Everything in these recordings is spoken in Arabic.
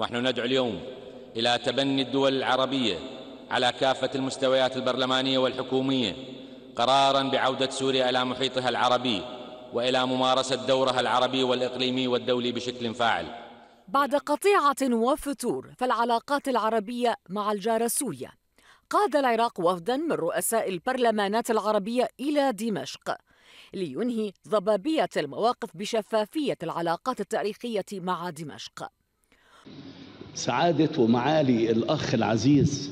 ونحن ندعو اليوم إلى تبني الدول العربية على كافة المستويات البرلمانية والحكومية قرارا بعودة سوريا إلى محيطها العربي وإلى ممارسة دورها العربي والإقليمي والدولي بشكل فاعل بعد قطيعة وفتور في العلاقات العربية مع الجارة سوريا قاد العراق وفدا من رؤساء البرلمانات العربية إلى دمشق لينهي ضبابية المواقف بشفافية العلاقات التاريخية مع دمشق سعادة ومعالي الأخ العزيز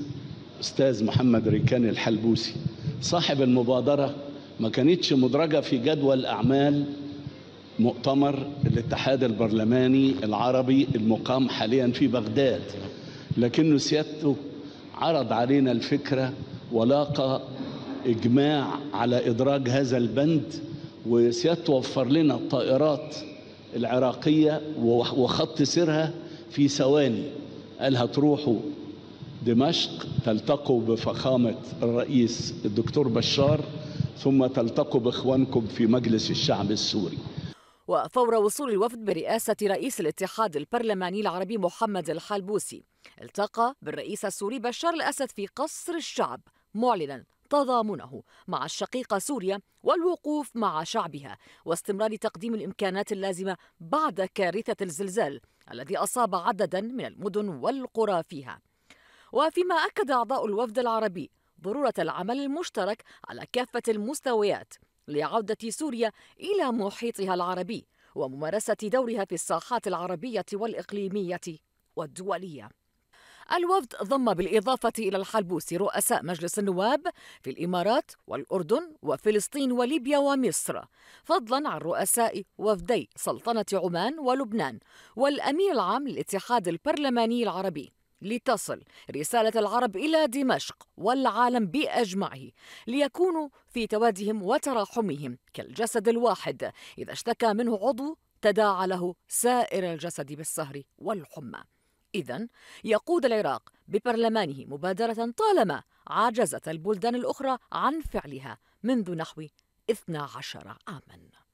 أستاذ محمد ريكان الحلبوسي صاحب المبادرة ما كانتش مدرجة في جدول أعمال مؤتمر الاتحاد البرلماني العربي المقام حاليا في بغداد لكن سيادته عرض علينا الفكرة ولاقى إجماع على إدراج هذا البند وسيادته وفر لنا الطائرات العراقية وخط سيرها في ثواني قال هتروحوا دمشق تلتقوا بفخامة الرئيس الدكتور بشار ثم تلتقوا بإخوانكم في مجلس الشعب السوري وفور وصول الوفد برئاسة رئيس الاتحاد البرلماني العربي محمد الحلبوسي التقى بالرئيس السوري بشار الأسد في قصر الشعب معلنا تضامنه مع الشقيقة سوريا والوقوف مع شعبها واستمرار تقديم الإمكانات اللازمة بعد كارثة الزلزال الذي أصاب عددا من المدن والقرى فيها وفيما أكد أعضاء الوفد العربي ضرورة العمل المشترك على كافة المستويات لعودة سوريا إلى محيطها العربي وممارسة دورها في الساحات العربية والإقليمية والدولية الوفد ضم بالإضافة إلى الحلبوسي رؤساء مجلس النواب في الإمارات والأردن وفلسطين وليبيا ومصر فضلا عن رؤساء وفدي سلطنة عمان ولبنان والأمير العام للاتحاد البرلماني العربي لتصل رسالة العرب إلى دمشق والعالم بأجمعه ليكونوا في توادهم وتراحمهم كالجسد الواحد إذا اشتكى منه عضو تداعى له سائر الجسد بالسهر والحمى إذا يقود العراق ببرلمانه مبادرة طالما عجزت البلدان الأخرى عن فعلها منذ نحو 12 عاماً